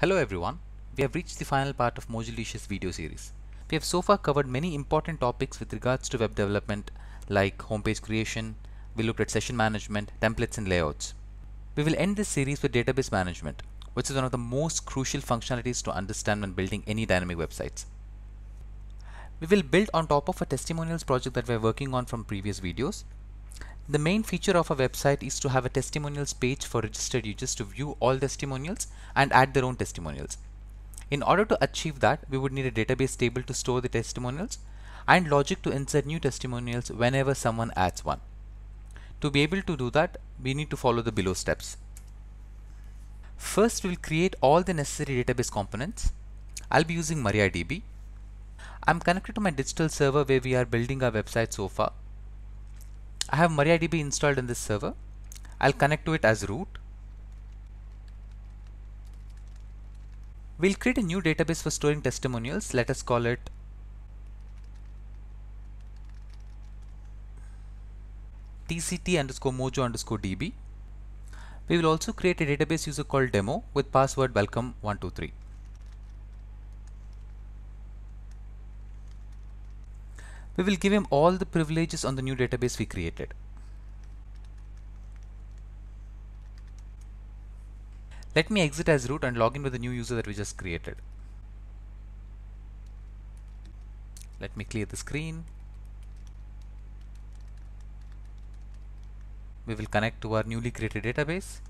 Hello everyone, we have reached the final part of Mojilicious video series. We have so far covered many important topics with regards to web development like homepage creation, we looked at session management, templates and layouts. We will end this series with database management, which is one of the most crucial functionalities to understand when building any dynamic websites. We will build on top of a testimonials project that we are working on from previous videos the main feature of a website is to have a testimonials page for registered users to view all testimonials and add their own testimonials. In order to achieve that, we would need a database table to store the testimonials and logic to insert new testimonials whenever someone adds one. To be able to do that, we need to follow the below steps. First, we'll create all the necessary database components. I'll be using MariaDB. I'm connected to my digital server where we are building our website so far. I have MariaDB installed in this server. I'll connect to it as root. We'll create a new database for storing testimonials. Let us call it tct underscore mojo underscore db. We will also create a database user called demo with password welcome123. we will give him all the privileges on the new database we created. Let me exit as root and log in with the new user that we just created. Let me clear the screen. We will connect to our newly created database.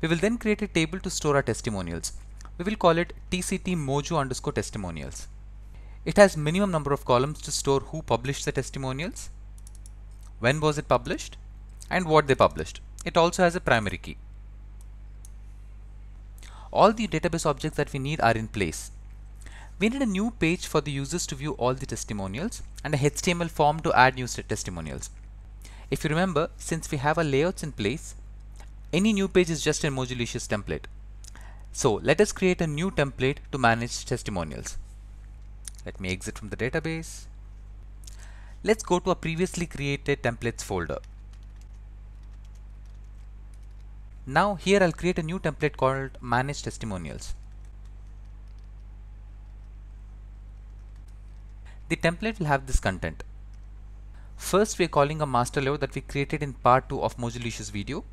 We will then create a table to store our testimonials we will call it tct mojo underscore testimonials. It has minimum number of columns to store who published the testimonials, when was it published, and what they published. It also has a primary key. All the database objects that we need are in place. We need a new page for the users to view all the testimonials and a HTML form to add new testimonials. If you remember, since we have our layouts in place, any new page is just a Mojolicious template. So let us create a new template to manage testimonials. Let me exit from the database. Let's go to a previously created templates folder. Now here I'll create a new template called manage testimonials. The template will have this content. First we're calling a master layout that we created in part 2 of Mojolicious video.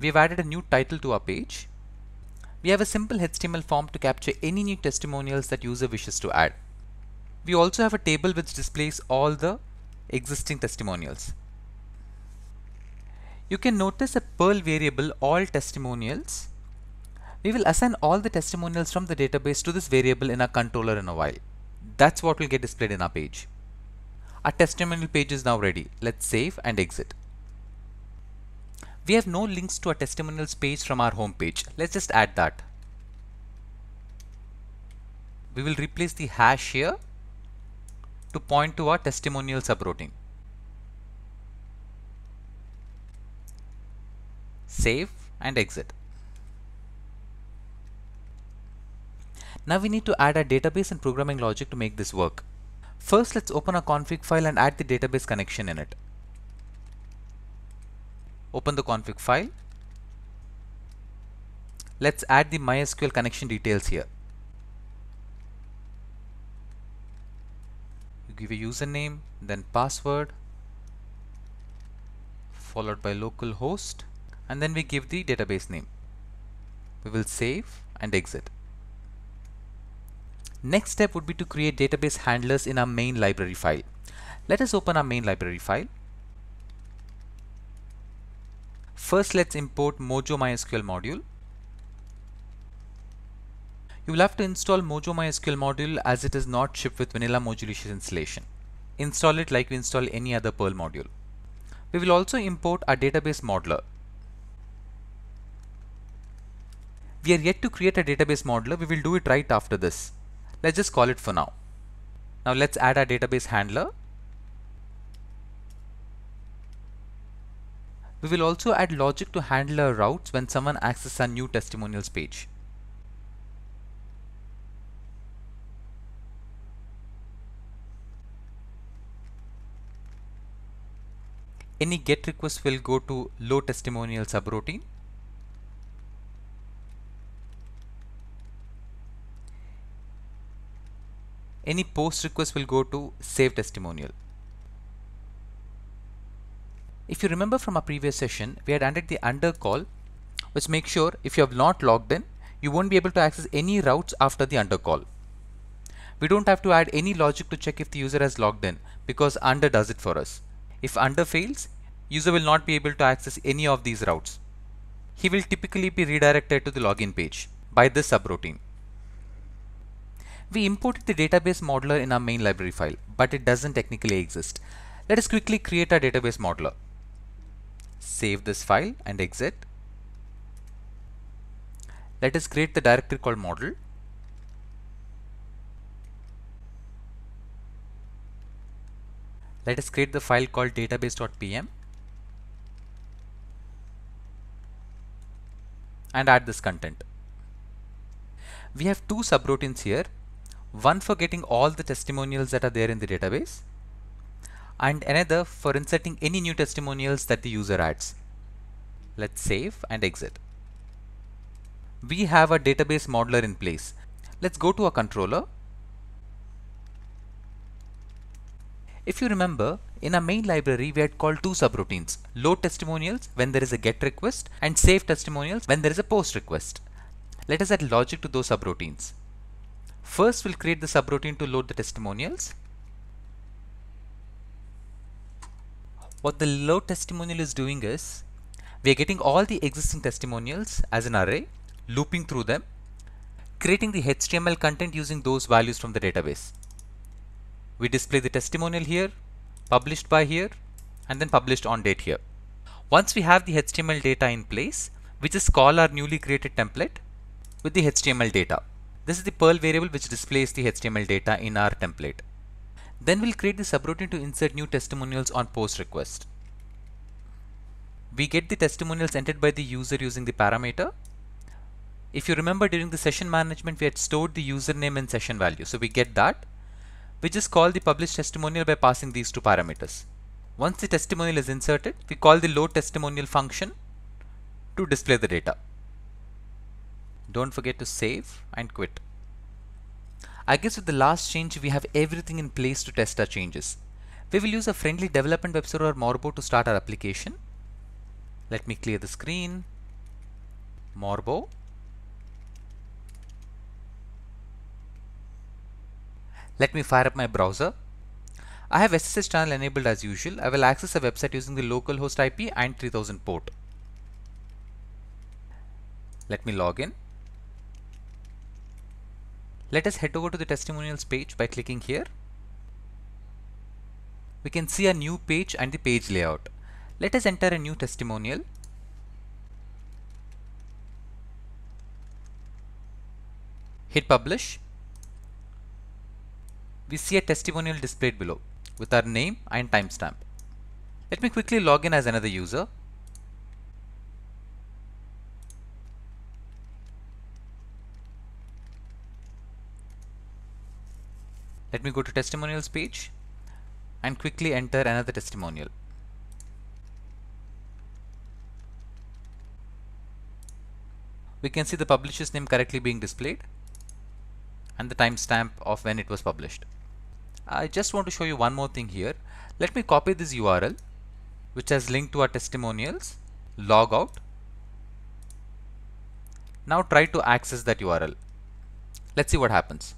We've added a new title to our page we have a simple HTML form to capture any new testimonials that user wishes to add. We also have a table which displays all the existing testimonials. You can notice a Perl variable all testimonials. We will assign all the testimonials from the database to this variable in our controller in a while. That's what will get displayed in our page. Our testimonial page is now ready. Let's save and exit we have no links to a testimonials page from our homepage. Let's just add that. We will replace the hash here to point to our testimonial subroutine. Save and exit. Now we need to add our database and programming logic to make this work. First let's open a config file and add the database connection in it open the config file let's add the MySQL connection details here you give a username then password followed by localhost and then we give the database name we will save and exit next step would be to create database handlers in our main library file let us open our main library file First let's import Mojo MySQL module. You will have to install Mojo MySQL module as it is not shipped with vanilla modulation installation. Install it like you install any other Perl module. We will also import our database modeler. We are yet to create a database modeler, we will do it right after this. Let's just call it for now. Now let's add our database handler We will also add logic to handler routes when someone accesses a new testimonials page. Any get request will go to low testimonial subroutine. Any post request will go to save testimonial. If you remember from our previous session, we had added the under call, which makes sure if you have not logged in, you won't be able to access any routes after the under call. We don't have to add any logic to check if the user has logged in because under does it for us. If under fails, user will not be able to access any of these routes. He will typically be redirected to the login page by this subroutine. We imported the database modeler in our main library file, but it doesn't technically exist. Let us quickly create our database modeler save this file and exit. Let us create the directory called model. Let us create the file called database.pm and add this content. We have two subroutines here, one for getting all the testimonials that are there in the database and another for inserting any new testimonials that the user adds. Let's save and exit. We have our database modeler in place. Let's go to our controller. If you remember, in our main library we had called two subroutines, load testimonials when there is a get request and save testimonials when there is a post request. Let us add logic to those subroutines. First we'll create the subroutine to load the testimonials what the load testimonial is doing is we are getting all the existing testimonials as an array, looping through them, creating the HTML content using those values from the database. We display the testimonial here, published by here, and then published on date here. Once we have the HTML data in place, we just call our newly created template with the HTML data. This is the Perl variable which displays the HTML data in our template. Then we'll create the subroutine to insert new testimonials on post request. We get the testimonials entered by the user using the parameter. If you remember during the session management, we had stored the username and session value. So we get that. We just call the publish testimonial by passing these two parameters. Once the testimonial is inserted, we call the load testimonial function to display the data. Don't forget to save and quit. I guess with the last change we have everything in place to test our changes. We will use a friendly development web server Morbo to start our application. Let me clear the screen. Morbo. Let me fire up my browser. I have SSH channel enabled as usual. I will access a website using the localhost IP and 3000 port. Let me log in. Let us head over to the testimonials page by clicking here. We can see a new page and the page layout. Let us enter a new testimonial. Hit publish. We see a testimonial displayed below with our name and timestamp. Let me quickly log in as another user Let me go to testimonials page and quickly enter another testimonial. We can see the publisher's name correctly being displayed and the timestamp of when it was published. I just want to show you one more thing here. Let me copy this URL which has linked to our testimonials, log out. Now try to access that URL. Let's see what happens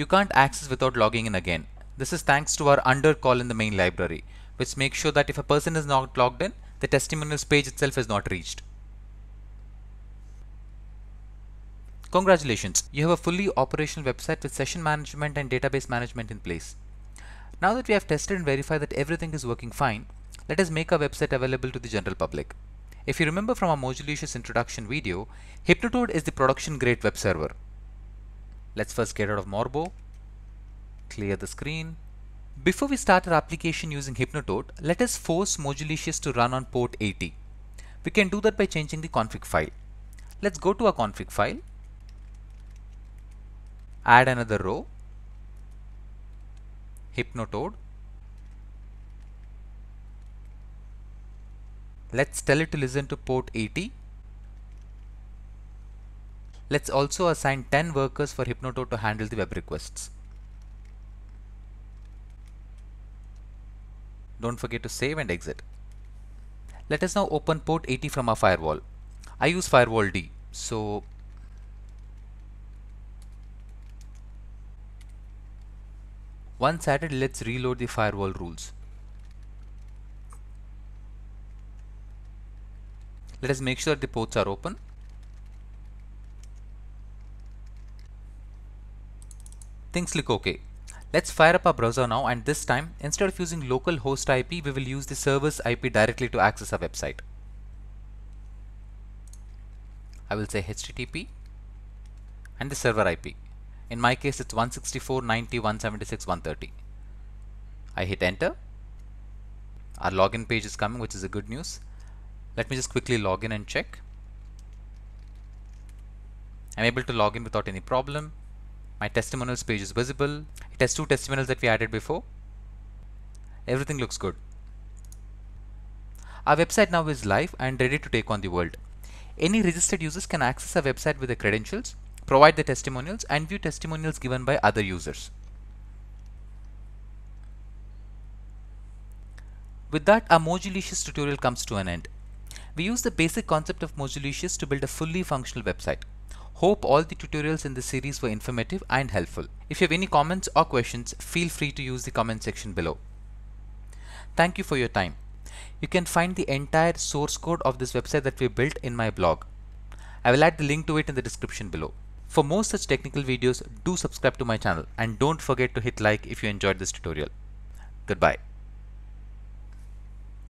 you can't access without logging in again. This is thanks to our under call in the main library, which makes sure that if a person is not logged in, the testimonials page itself is not reached. Congratulations, you have a fully operational website with session management and database management in place. Now that we have tested and verified that everything is working fine, let us make our website available to the general public. If you remember from our Mojilicious introduction video, Hypnotoad is the production grade web server. Let's first get rid of Morbo. Clear the screen. Before we start our application using Hypnotoad, let us force Modulicious to run on port 80. We can do that by changing the config file. Let's go to our config file, add another row, Hypnotoad. Let's tell it to listen to port 80 Let's also assign 10 workers for Hypnoto to handle the web requests. Don't forget to save and exit. Let us now open port 80 from our firewall. I use firewall D. So once added, let's reload the firewall rules. Let us make sure the ports are open things look okay. Let's fire up our browser now and this time instead of using local host IP we will use the server's IP directly to access our website. I will say HTTP and the server IP. In my case it's 164.90.176.130. I hit enter. Our login page is coming which is a good news. Let me just quickly log in and check. I'm able to log in without any problem my testimonials page is visible. It has two testimonials that we added before. Everything looks good. Our website now is live and ready to take on the world. Any registered users can access our website with the credentials, provide their testimonials and view testimonials given by other users. With that, our Mojilicious tutorial comes to an end. We use the basic concept of Mojilicious to build a fully functional website. Hope all the tutorials in this series were informative and helpful. If you have any comments or questions, feel free to use the comment section below. Thank you for your time. You can find the entire source code of this website that we built in my blog. I will add the link to it in the description below. For more such technical videos, do subscribe to my channel and don't forget to hit like if you enjoyed this tutorial. Goodbye.